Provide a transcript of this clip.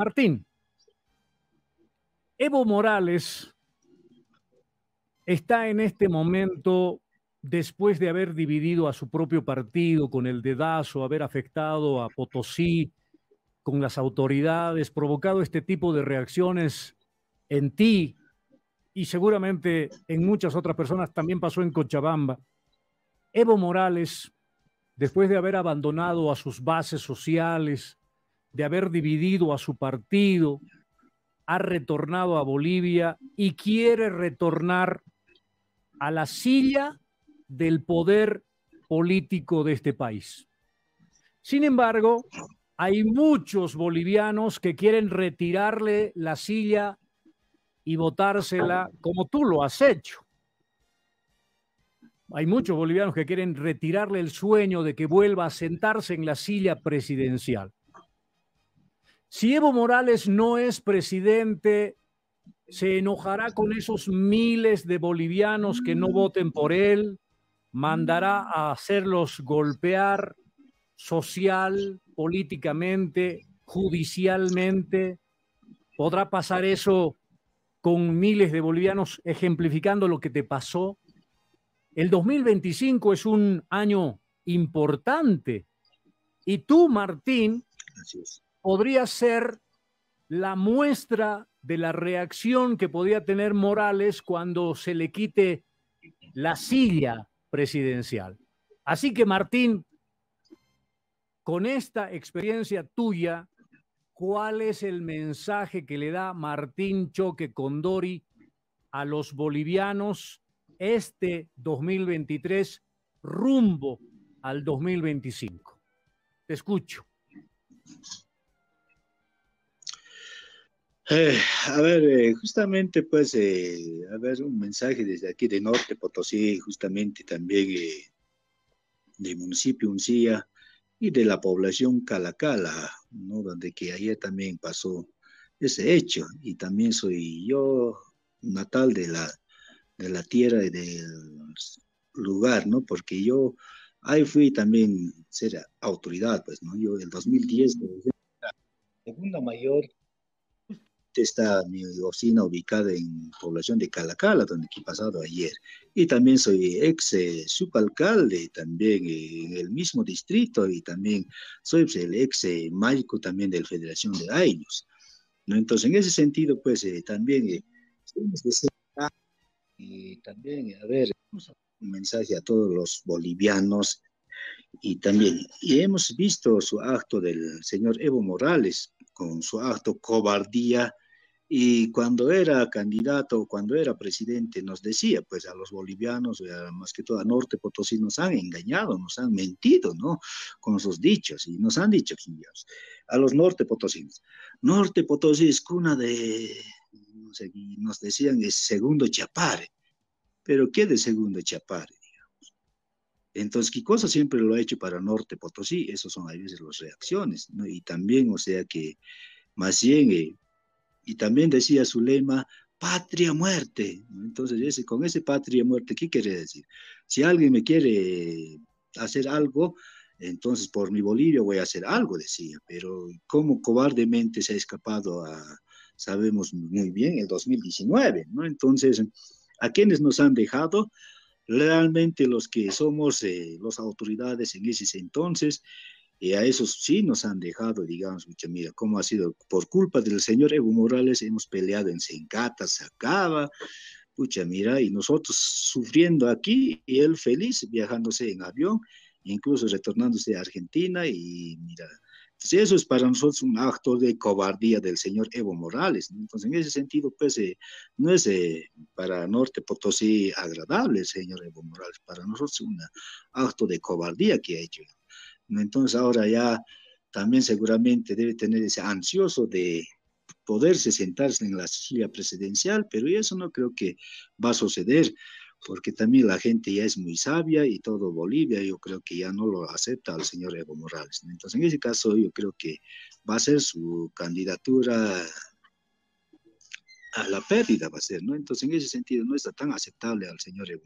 Martín, Evo Morales está en este momento, después de haber dividido a su propio partido con el dedazo, haber afectado a Potosí, con las autoridades, provocado este tipo de reacciones en ti y seguramente en muchas otras personas, también pasó en Cochabamba. Evo Morales, después de haber abandonado a sus bases sociales, de haber dividido a su partido, ha retornado a Bolivia y quiere retornar a la silla del poder político de este país. Sin embargo, hay muchos bolivianos que quieren retirarle la silla y votársela como tú lo has hecho. Hay muchos bolivianos que quieren retirarle el sueño de que vuelva a sentarse en la silla presidencial. Si Evo Morales no es presidente, se enojará con esos miles de bolivianos que no voten por él, mandará a hacerlos golpear social, políticamente, judicialmente. ¿Podrá pasar eso con miles de bolivianos ejemplificando lo que te pasó? El 2025 es un año importante y tú, Martín, Así podría ser la muestra de la reacción que podía tener Morales cuando se le quite la silla presidencial. Así que Martín, con esta experiencia tuya, ¿cuál es el mensaje que le da Martín Choque Condori a los bolivianos este 2023 rumbo al 2025? Te escucho. Eh, a ver, eh, justamente pues, eh, a ver, un mensaje desde aquí de Norte Potosí, justamente también del municipio Uncía y de la población Calacala, ¿no? Donde que ayer también pasó ese hecho y también soy yo natal de la, de la tierra y del lugar, ¿no? Porque yo ahí fui también ser autoridad, pues, ¿no? Yo el 2010, la segunda mayor esta mi oficina ubicada en población de Calacala, donde he pasado ayer. Y también soy ex eh, subalcalde también en el mismo distrito y también soy pues, el ex eh, también de la Federación de Años ¿no? Entonces, en ese sentido, pues eh, también eh, y también, a ver, un mensaje a todos los bolivianos y también, y hemos visto su acto del señor Evo Morales, con su acto cobardía y cuando era candidato, cuando era presidente, nos decía, pues a los bolivianos, eh, más que todo a Norte Potosí, nos han engañado, nos han mentido, ¿no? Con sus dichos, y nos han dicho, a los Norte Potosí. Norte Potosí es cuna de, no sé, nos decían, es segundo Chapare. Pero ¿qué de segundo Chapare? Entonces, ¿qué cosa siempre lo ha hecho para Norte Potosí, esos son a veces las reacciones, ¿no? Y también, o sea que, más bien, eh, y también decía su lema, patria muerte. Entonces, con ese patria muerte, ¿qué quiere decir? Si alguien me quiere hacer algo, entonces por mi Bolivia voy a hacer algo, decía, pero cómo cobardemente se ha escapado a, sabemos muy bien, el 2019, ¿no? Entonces, a quienes nos han dejado, realmente los que somos eh, las autoridades en ese entonces, y a esos sí nos han dejado, digamos, mucha mira, cómo ha sido, por culpa del señor Evo Morales hemos peleado en Sencata, Sacaba, pucha mira, y nosotros sufriendo aquí y él feliz viajándose en avión, incluso retornándose a Argentina y mira, pues eso es para nosotros un acto de cobardía del señor Evo Morales. Entonces, en ese sentido, pues, eh, no es eh, para Norte Potosí agradable el señor Evo Morales, para nosotros es un acto de cobardía que ha hecho. Entonces ahora ya también seguramente debe tener ese ansioso de poderse sentarse en la silla presidencial, pero eso no creo que va a suceder, porque también la gente ya es muy sabia y todo Bolivia yo creo que ya no lo acepta al señor Evo Morales. Entonces en ese caso yo creo que va a ser su candidatura a la pérdida va a ser, ¿no? Entonces, en ese sentido, no está tan aceptable al señor Evo.